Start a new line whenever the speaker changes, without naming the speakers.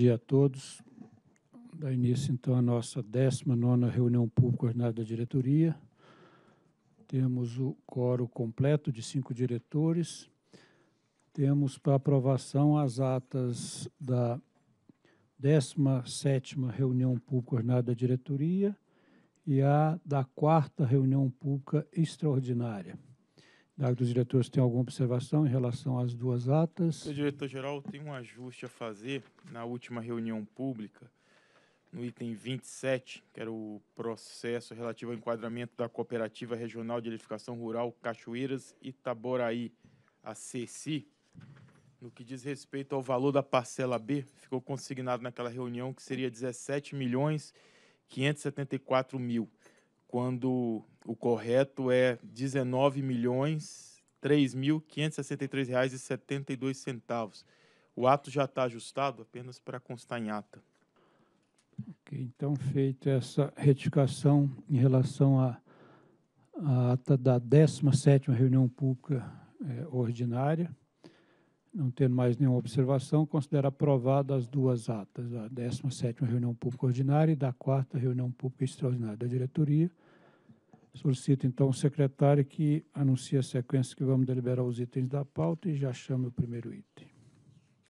dia a todos. Dá início, então, a nossa 19ª reunião pública ordinária da diretoria. Temos o coro completo de cinco diretores. Temos para aprovação as atas da 17ª reunião pública ordinária da diretoria e a da quarta reunião pública extraordinária os diretores têm alguma observação em relação às duas atas? Senhor
diretor-geral, tem um ajuste a fazer na última reunião pública, no item 27, que era o processo relativo ao enquadramento da Cooperativa Regional de Edificação Rural Cachoeiras Itaboraí, a CECI, no que diz respeito ao valor da parcela B, ficou consignado naquela reunião que seria 17 milhões 574 mil quando o correto é R$ centavos. O ato já está ajustado apenas para constar em ata.
Okay, então, feita essa retificação em relação à, à ata da 17ª reunião pública é, ordinária, não tendo mais nenhuma observação, considero aprovadas as duas atas, da 17ª reunião pública ordinária e da 4 reunião pública extraordinária da diretoria. Solicito, então, o secretário que anuncie a sequência que vamos deliberar os itens da pauta e já chame o primeiro item.